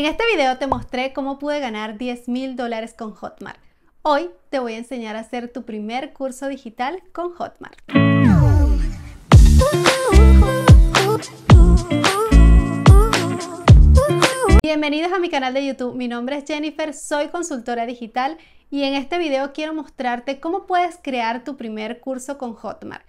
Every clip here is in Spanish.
En este video te mostré cómo pude ganar 10 mil dólares con Hotmart. Hoy te voy a enseñar a hacer tu primer curso digital con Hotmart. Bienvenidos a mi canal de YouTube, mi nombre es Jennifer, soy consultora digital y en este video quiero mostrarte cómo puedes crear tu primer curso con Hotmart.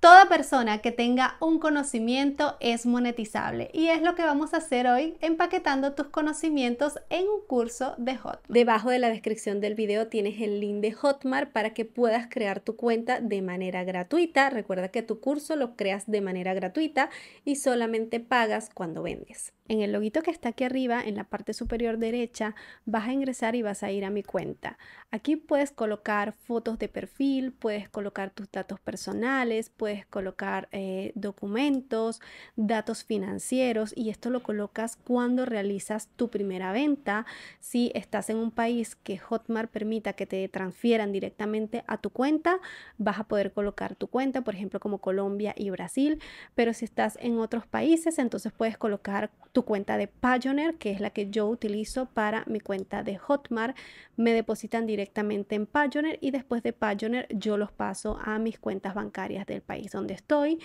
Toda persona que tenga un conocimiento es monetizable y es lo que vamos a hacer hoy empaquetando tus conocimientos en un curso de Hotmart. Debajo de la descripción del video tienes el link de Hotmart para que puedas crear tu cuenta de manera gratuita. Recuerda que tu curso lo creas de manera gratuita y solamente pagas cuando vendes. En el loguito que está aquí arriba, en la parte superior derecha, vas a ingresar y vas a ir a mi cuenta. Aquí puedes colocar fotos de perfil, puedes colocar tus datos personales, puedes colocar eh, documentos, datos financieros y esto lo colocas cuando realizas tu primera venta. Si estás en un país que Hotmart permita que te transfieran directamente a tu cuenta, vas a poder colocar tu cuenta, por ejemplo, como Colombia y Brasil, pero si estás en otros países, entonces puedes colocar tu cuenta de Payoneer, que es la que yo utilizo para mi cuenta de Hotmart. Me depositan directamente en Payoneer y después de Payoneer yo los paso a mis cuentas bancarias del país donde estoy.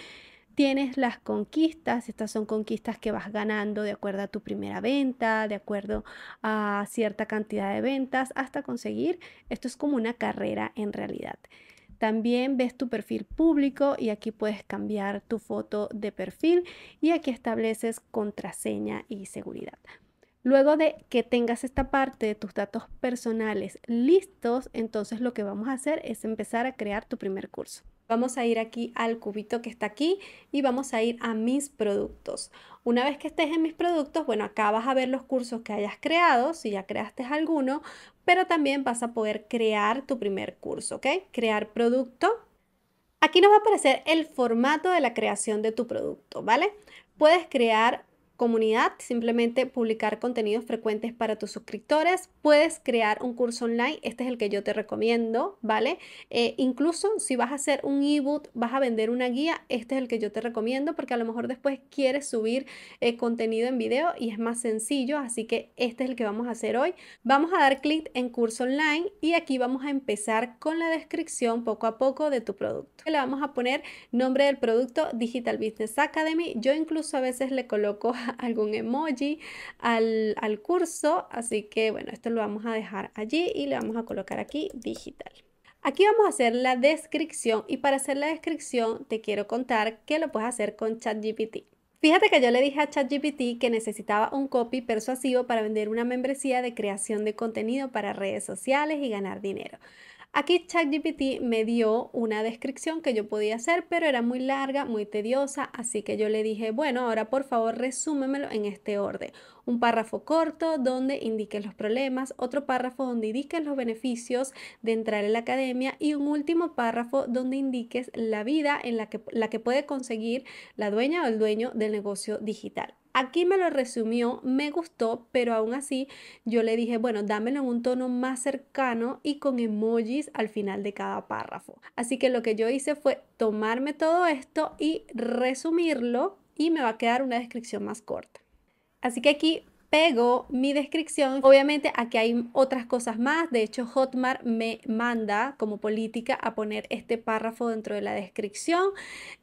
Tienes las conquistas, estas son conquistas que vas ganando de acuerdo a tu primera venta, de acuerdo a cierta cantidad de ventas, hasta conseguir, esto es como una carrera en realidad. También ves tu perfil público y aquí puedes cambiar tu foto de perfil y aquí estableces contraseña y seguridad. Luego de que tengas esta parte de tus datos personales listos, entonces lo que vamos a hacer es empezar a crear tu primer curso. Vamos a ir aquí al cubito que está aquí y vamos a ir a mis productos. Una vez que estés en mis productos, bueno, acá vas a ver los cursos que hayas creado, si ya creaste alguno, pero también vas a poder crear tu primer curso, ¿ok? Crear producto. Aquí nos va a aparecer el formato de la creación de tu producto, ¿vale? Puedes crear comunidad, simplemente publicar contenidos frecuentes para tus suscriptores. Puedes crear un curso online, este es el que yo te recomiendo, ¿vale? Eh, incluso si vas a hacer un ebook, vas a vender una guía, este es el que yo te recomiendo porque a lo mejor después quieres subir eh, contenido en video y es más sencillo, así que este es el que vamos a hacer hoy. Vamos a dar clic en curso online y aquí vamos a empezar con la descripción poco a poco de tu producto. Le vamos a poner nombre del producto Digital Business Academy. Yo incluso a veces le coloco algún emoji al, al curso. Así que bueno, esto lo vamos a dejar allí y le vamos a colocar aquí digital. Aquí vamos a hacer la descripción y para hacer la descripción te quiero contar que lo puedes hacer con ChatGPT. Fíjate que yo le dije a ChatGPT que necesitaba un copy persuasivo para vender una membresía de creación de contenido para redes sociales y ganar dinero. Aquí ChatGPT me dio una descripción que yo podía hacer, pero era muy larga, muy tediosa, así que yo le dije, bueno, ahora por favor resúmemelo en este orden. Un párrafo corto donde indiques los problemas, otro párrafo donde indiques los beneficios de entrar en la academia y un último párrafo donde indiques la vida en la que, la que puede conseguir la dueña o el dueño del negocio digital. Aquí me lo resumió, me gustó, pero aún así yo le dije, bueno, dámelo en un tono más cercano y con emojis al final de cada párrafo. Así que lo que yo hice fue tomarme todo esto y resumirlo y me va a quedar una descripción más corta. Así que aquí pego mi descripción. Obviamente aquí hay otras cosas más. De hecho, Hotmart me manda como política a poner este párrafo dentro de la descripción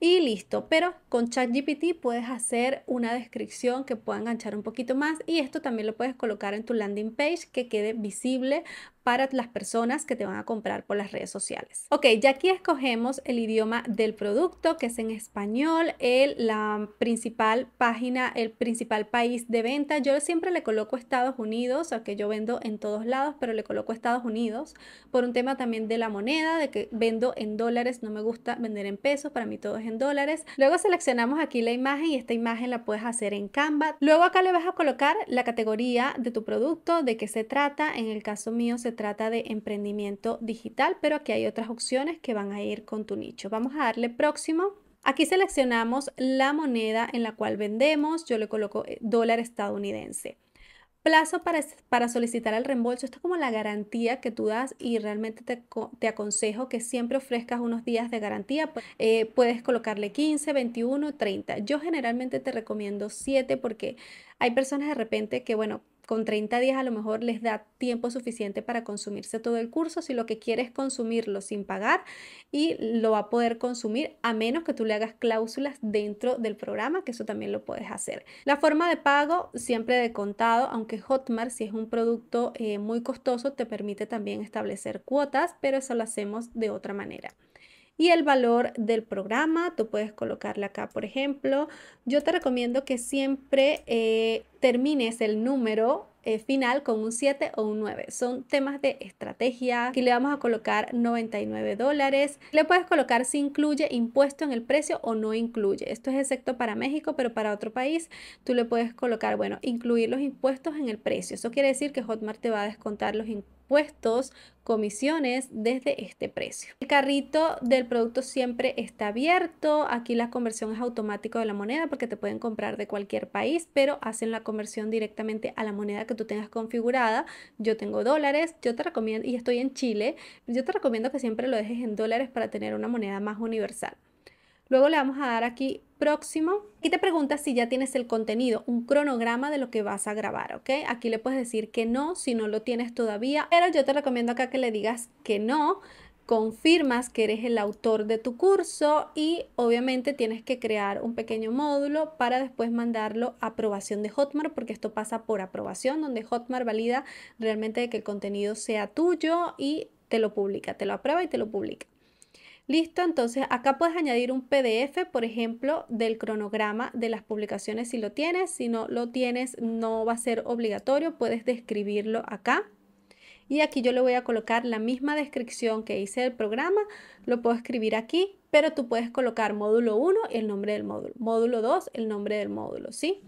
y listo. Pero con ChatGPT puedes hacer una descripción que pueda enganchar un poquito más y esto también lo puedes colocar en tu landing page que quede visible para las personas que te van a comprar por las redes sociales. Ok, ya aquí escogemos el idioma del producto que es en español, el, la principal página, el principal país de venta. Yo siempre le coloco Estados Unidos, aunque yo vendo en todos lados, pero le coloco Estados Unidos por un tema también de la moneda, de que vendo en dólares, no me gusta vender en pesos, para mí todo es en dólares. Luego seleccionamos aquí la imagen y esta imagen la puedes hacer en Canva. Luego acá le vas a colocar la categoría de tu producto, de qué se trata. En el caso mío se trata trata de emprendimiento digital, pero aquí hay otras opciones que van a ir con tu nicho. Vamos a darle próximo. Aquí seleccionamos la moneda en la cual vendemos. Yo le coloco eh, dólar estadounidense. Plazo para, para solicitar el reembolso. Esto es como la garantía que tú das y realmente te, aconsejo que siempre ofrezcas unos días de garantía. Eh, puedes colocarle 15, 21, 30. Yo generalmente te recomiendo 7 porque hay personas de repente que, bueno, con 30 días a lo mejor les da tiempo suficiente para consumirse todo el curso. Si lo que quiere es consumirlo sin pagar y lo va a poder consumir a menos que tú le hagas cláusulas dentro del programa, que eso también lo puedes hacer. La forma de pago siempre de contado, aunque Hotmart si es un producto eh, muy costoso te permite también establecer cuotas, pero eso lo hacemos de otra manera y el valor del programa. Tú puedes colocarle acá, por ejemplo. Yo te recomiendo que siempre eh, termines el número eh, final con un 7 o un 9. Son temas de estrategia. Aquí le vamos a colocar 99 dólares. Le puedes colocar si incluye impuesto en el precio o no incluye. Esto es excepto para México, pero para otro país tú le puedes colocar, bueno, incluir los impuestos en el precio. Eso quiere decir que Hotmart te va a descontar los impuestos impuestos, comisiones desde este precio. El carrito del producto siempre está abierto. Aquí la conversión es automática de la moneda porque te pueden comprar de cualquier país, pero hacen la conversión directamente a la moneda que tú tengas configurada. Yo tengo dólares, yo te recomiendo, y estoy en Chile, yo te recomiendo que siempre lo dejes en dólares para tener una moneda más universal. Luego le vamos a dar aquí próximo. y te preguntas si ya tienes el contenido, un cronograma de lo que vas a grabar, ¿ok? Aquí le puedes decir que no si no lo tienes todavía, pero yo te recomiendo acá que le digas que no confirmas que eres el autor de tu curso y obviamente tienes que crear un pequeño módulo para después mandarlo a aprobación de Hotmart porque esto pasa por aprobación donde Hotmart valida realmente que el contenido sea tuyo y te lo publica, te lo aprueba y te lo publica. Listo, entonces acá puedes añadir un PDF, por ejemplo, del cronograma de las publicaciones si lo tienes. Si no lo tienes, no va a ser obligatorio, puedes describirlo acá. Y aquí yo le voy a colocar la misma descripción que hice del programa, lo puedo escribir aquí, pero tú puedes colocar módulo 1 el nombre del módulo, módulo 2 el nombre del módulo, ¿sí?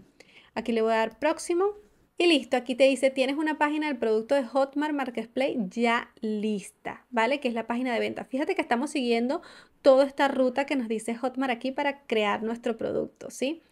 Aquí le voy a dar próximo y listo, aquí te dice, tienes una página del producto de Hotmart Marketplace ya lista, ¿vale? Que es la página de venta. Fíjate que estamos siguiendo toda esta ruta que nos dice Hotmart aquí para crear nuestro producto, ¿sí?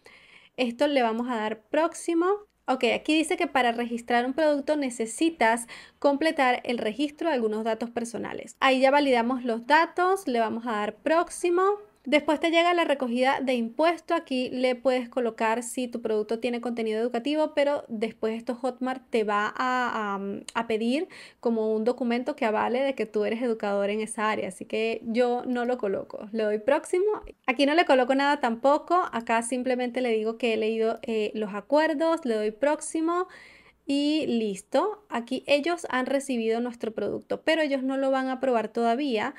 Esto le vamos a dar próximo. Ok, aquí dice que para registrar un producto necesitas completar el registro de algunos datos personales. Ahí ya validamos los datos, le vamos a dar próximo. Después te llega la recogida de impuesto. Aquí le puedes colocar si tu producto tiene contenido educativo, pero después esto Hotmart te va a, pedir como un documento que avale de que tú eres educador en esa área. Así que yo no lo coloco. Le doy próximo. Aquí no le coloco nada tampoco. Acá simplemente le digo que he leído eh, los acuerdos. Le doy próximo. Y listo, aquí ellos han recibido nuestro producto, pero ellos no lo van a probar todavía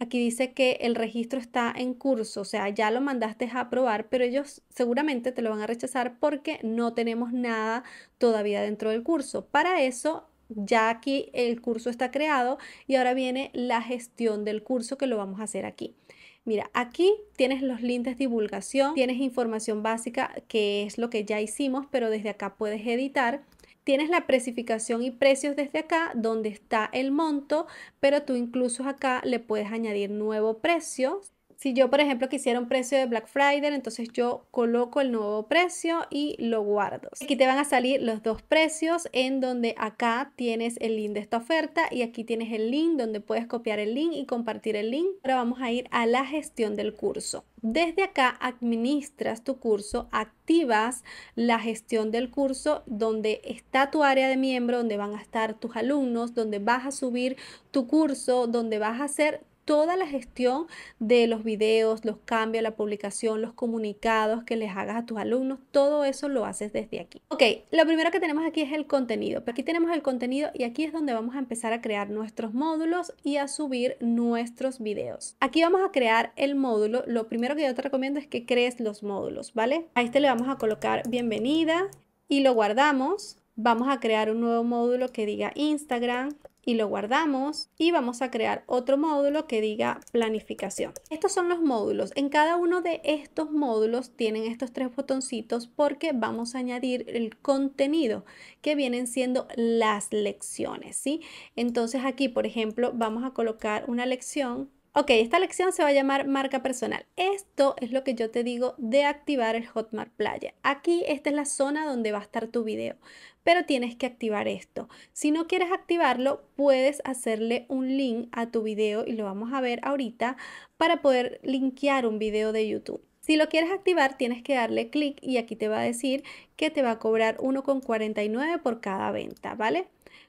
Aquí dice que el registro está en curso, o sea, ya lo mandaste a aprobar, pero ellos seguramente te lo van a rechazar porque no tenemos nada todavía dentro del curso. Para eso, ya aquí el curso está creado y ahora viene la gestión del curso que lo vamos a hacer aquí. Mira, aquí tienes los links de divulgación, tienes información básica que es lo que ya hicimos, pero desde acá puedes editar tienes la precificación y precios desde acá donde está el monto, pero tú incluso acá le puedes añadir nuevo precio si yo, por ejemplo, quisiera un precio de Black Friday, entonces yo coloco el nuevo precio y lo guardo. Aquí te van a salir los dos precios en donde acá tienes el link de esta oferta y aquí tienes el link donde puedes copiar el link y compartir el link. Ahora vamos a ir a la gestión del curso. Desde acá administras tu curso, activas la gestión del curso donde está tu área de miembro, donde van a estar tus alumnos, donde vas a subir tu curso, donde vas a hacer toda la gestión de los videos, los cambios, la publicación, los comunicados que les hagas a tus alumnos, todo eso lo haces desde aquí. Ok, lo primero que tenemos aquí es el contenido. Aquí tenemos el contenido y aquí es donde vamos a empezar a crear nuestros módulos y a subir nuestros videos. Aquí vamos a crear el módulo. Lo primero que yo te recomiendo es que crees los módulos, ¿vale? A este le vamos a colocar bienvenida y lo guardamos. Vamos a crear un nuevo módulo que diga Instagram y lo guardamos y vamos a crear otro módulo que diga planificación. Estos son los módulos. En cada uno de estos módulos tienen estos tres botoncitos porque vamos a añadir el contenido que vienen siendo las lecciones, ¿sí? Entonces aquí, por ejemplo, vamos a colocar una lección Ok, esta lección se va a llamar marca personal. Esto es lo que yo te digo de activar el Hotmart Playa. Aquí esta es la zona donde va a estar tu video, pero tienes que activar esto. Si no quieres activarlo, puedes hacerle un link a tu video y lo vamos a ver ahorita para poder linkear un video de YouTube. Si lo quieres activar, tienes que darle clic y aquí te va a decir que te va a cobrar 1,49 por cada venta, ¿vale?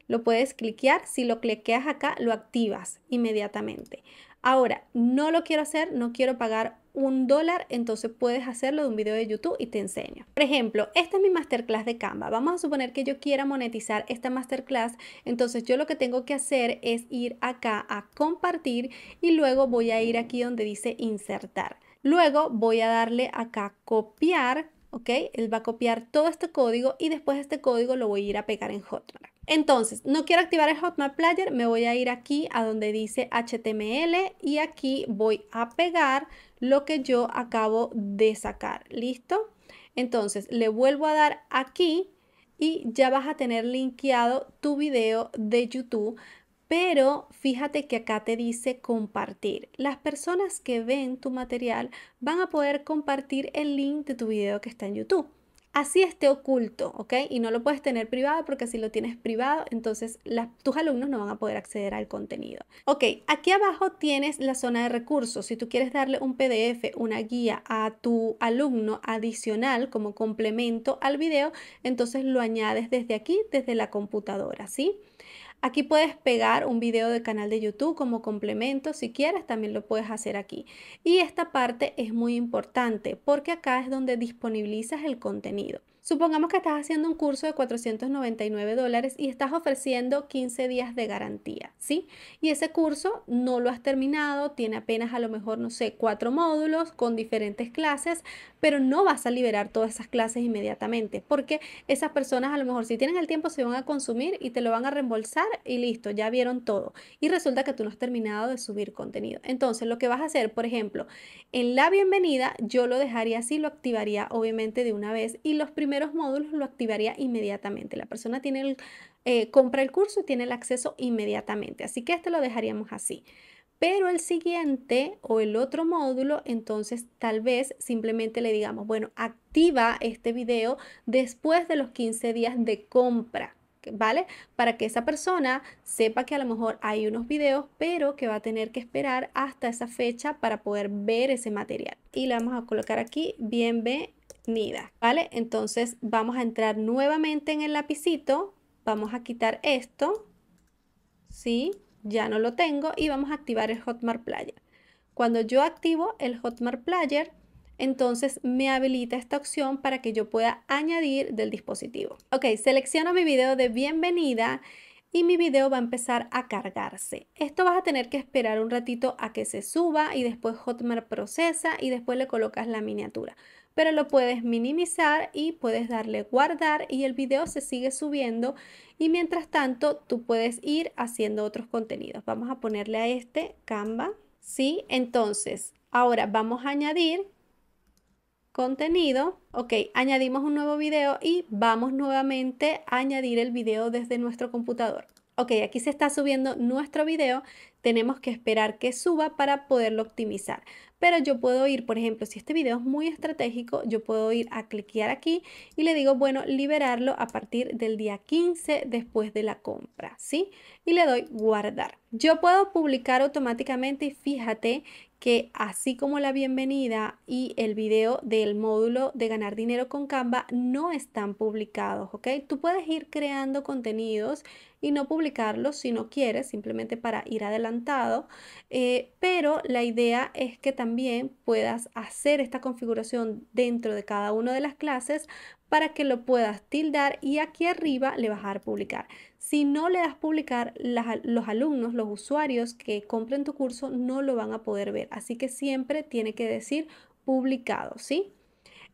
Lo puedes cliquear, si lo cliqueas acá lo activas inmediatamente. Ahora, no lo quiero hacer, no quiero pagar un dólar, entonces puedes hacerlo de un video de YouTube y te enseño. Por ejemplo, esta es mi masterclass de Canva. Vamos a suponer que yo quiera monetizar esta masterclass, entonces yo lo que tengo que hacer es ir acá a compartir y luego voy a ir aquí donde dice insertar. Luego voy a darle acá copiar ¿ok? Él va a copiar todo este código y después este código lo voy a ir a pegar en Hotmart. Entonces, no quiero activar el Hotmart Player, me voy a ir aquí a donde dice HTML y aquí voy a pegar lo que yo acabo de sacar, ¿listo? Entonces, le vuelvo a dar aquí y ya vas a tener linkeado tu video de YouTube pero fíjate que acá te dice compartir. Las personas que ven tu material van a poder compartir el link de tu video que está en YouTube. Así esté oculto, ¿ok? Y no lo puedes tener privado porque si lo tienes privado, entonces tus alumnos no van a poder acceder al contenido. Ok, aquí abajo tienes la zona de recursos. Si tú quieres darle un PDF, una guía a tu alumno adicional como complemento al video, entonces lo añades desde aquí, desde la computadora, ¿sí? Aquí puedes pegar un video de canal de YouTube como complemento, si quieres también lo puedes hacer aquí. Y esta parte es muy importante porque acá es donde disponibilizas el contenido. Supongamos que estás haciendo un curso de 499 dólares y estás ofreciendo 15 días de garantía, ¿sí? Y ese curso no lo has terminado, tiene apenas a lo mejor, no sé, cuatro módulos con diferentes clases, pero no vas a liberar todas esas clases inmediatamente, porque esas personas a lo mejor si tienen el tiempo se van a consumir y te lo van a reembolsar y listo, ya vieron todo. Y resulta que tú no has terminado de subir contenido. Entonces, lo que vas a hacer, por ejemplo, en la bienvenida, yo lo dejaría así, lo activaría obviamente de una vez y los primeros los módulos lo activaría inmediatamente. La persona tiene el, eh, compra el curso y tiene el acceso inmediatamente. Así que este lo dejaríamos así. Pero el siguiente o el otro módulo, entonces tal vez simplemente le digamos, bueno, activa este video después de los 15 días de compra. ¿vale? Para que esa persona sepa que a lo mejor hay unos videos, pero que va a tener que esperar hasta esa fecha para poder ver ese material. Y la vamos a colocar aquí bienvenida, ¿vale? Entonces vamos a entrar nuevamente en el lapicito, vamos a quitar esto, ¿sí? Ya no lo tengo y vamos a activar el Hotmart Player. Cuando yo activo el Hotmart Player, entonces me habilita esta opción para que yo pueda añadir del dispositivo. Ok, selecciono mi video de bienvenida y mi video va a empezar a cargarse. Esto vas a tener que esperar un ratito a que se suba y después Hotmart procesa y después le colocas la miniatura. Pero lo puedes minimizar y puedes darle guardar y el video se sigue subiendo y mientras tanto tú puedes ir haciendo otros contenidos. Vamos a ponerle a este Canva, ¿sí? Entonces, ahora vamos a añadir contenido, ok, añadimos un nuevo video y vamos nuevamente a añadir el video desde nuestro computador. Ok, aquí se está subiendo nuestro video, tenemos que esperar que suba para poderlo optimizar. Pero yo puedo ir, por ejemplo, si este video es muy estratégico, yo puedo ir a cliquear aquí y le digo, bueno, liberarlo a partir del día 15 después de la compra, ¿sí? Y le doy guardar. Yo puedo publicar automáticamente y fíjate que así como la bienvenida y el video del módulo de ganar dinero con Canva no están publicados, ¿ok? Tú puedes ir creando contenidos y no publicarlos si no quieres, simplemente para ir adelantado, eh, pero la idea es que también puedas hacer esta configuración dentro de cada una de las clases para que lo puedas tildar y aquí arriba le vas a dar publicar. Si no le das publicar, los alumnos, los usuarios que compren tu curso no lo van a poder ver. Así que siempre tiene que decir publicado, ¿sí?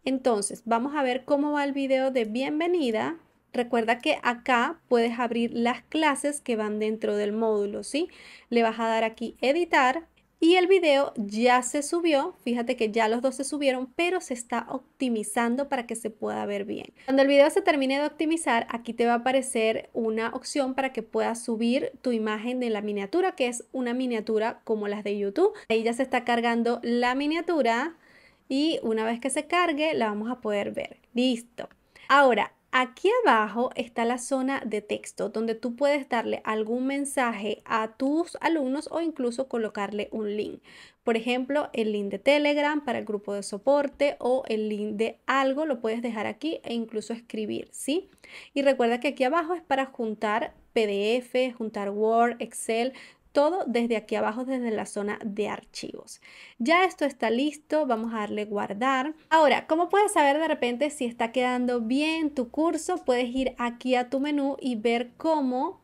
Entonces, vamos a ver cómo va el video de bienvenida. Recuerda que acá puedes abrir las clases que van dentro del módulo, ¿sí? Le vas a dar aquí editar y el video ya se subió, fíjate que ya los dos se subieron, pero se está optimizando para que se pueda ver bien. Cuando el video se termine de optimizar, aquí te va a aparecer una opción para que puedas subir tu imagen de la miniatura, que es una miniatura como las de YouTube. Ahí ya se está cargando la miniatura y una vez que se cargue la vamos a poder ver. Listo. Ahora, Aquí abajo está la zona de texto donde tú puedes darle algún mensaje a tus alumnos o incluso colocarle un link. Por ejemplo, el link de Telegram para el grupo de soporte o el link de algo lo puedes dejar aquí e incluso escribir, ¿sí? Y recuerda que aquí abajo es para juntar PDF, juntar Word, Excel, todo desde aquí abajo, desde la zona de archivos. Ya esto está listo, vamos a darle guardar. Ahora, ¿cómo puedes saber de repente si está quedando bien tu curso? Puedes ir aquí a tu menú y ver cómo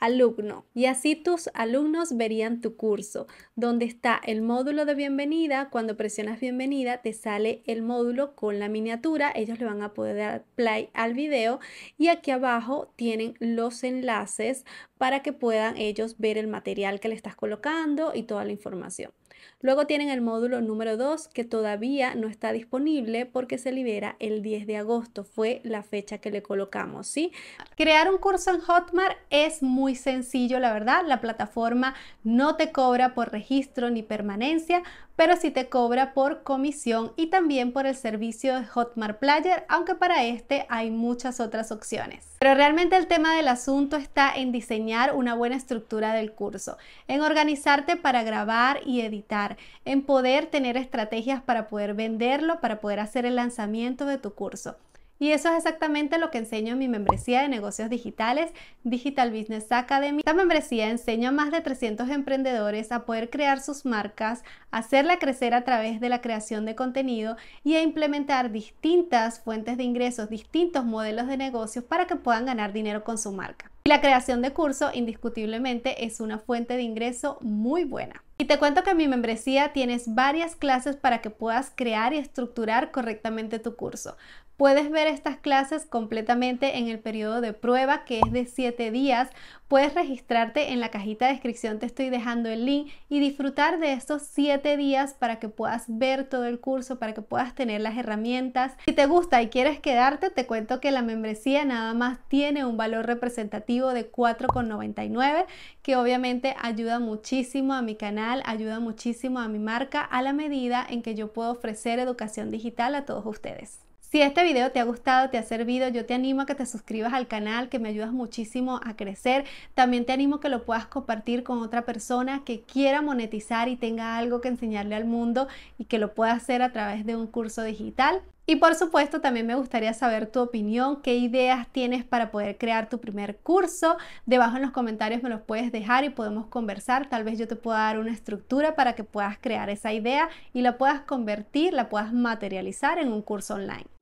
alumno. Y así tus alumnos verían tu curso, donde está el módulo de bienvenida. Cuando presionas bienvenida, te sale el módulo con la miniatura. Ellos le van a poder dar play al video. Y aquí abajo tienen los enlaces para que puedan ellos ver el material que le estás colocando y toda la información. Luego tienen el módulo número 2 que todavía no está disponible porque se libera el 10 de agosto, fue la fecha que le colocamos, ¿sí? Crear un curso en Hotmart es muy sencillo, la verdad, la plataforma no te cobra por registro ni permanencia, pero sí te cobra por comisión y también por el servicio de Hotmart Player, aunque para este hay muchas otras opciones. Pero realmente el tema del asunto está en diseñar una buena estructura del curso, en organizarte para grabar y editar en poder tener estrategias para poder venderlo, para poder hacer el lanzamiento de tu curso. Y eso es exactamente lo que enseño en mi membresía de negocios digitales, Digital Business Academy. Esta membresía enseña a más de 300 emprendedores a poder crear sus marcas, hacerla crecer a través de la creación de contenido y a implementar distintas fuentes de ingresos, distintos modelos de negocios para que puedan ganar dinero con su marca. Y la creación de curso indiscutiblemente es una fuente de ingreso muy buena. Y te cuento que en mi membresía tienes varias clases para que puedas crear y estructurar correctamente tu curso. Puedes ver estas clases completamente en el periodo de prueba que es de 7 días. Puedes registrarte en la cajita de descripción, te estoy dejando el link y disfrutar de estos 7 días para que puedas ver todo el curso, para que puedas tener las herramientas. Si te gusta y quieres quedarte, te cuento que la membresía nada más tiene un valor representativo de 4,99 que obviamente ayuda muchísimo a mi canal, ayuda muchísimo a mi marca a la medida en que yo puedo ofrecer educación digital a todos ustedes. Si este video te ha gustado, te ha servido, yo te animo a que te suscribas al canal, que me ayudas muchísimo a crecer. También te animo a que lo puedas compartir con otra persona que quiera monetizar y tenga algo que enseñarle al mundo y que lo pueda hacer a través de un curso digital. Y por supuesto, también me gustaría saber tu opinión, qué ideas tienes para poder crear tu primer curso. Debajo en los comentarios me los puedes dejar y podemos conversar. Tal vez yo te pueda dar una estructura para que puedas crear esa idea y la puedas convertir, la puedas materializar en un curso online.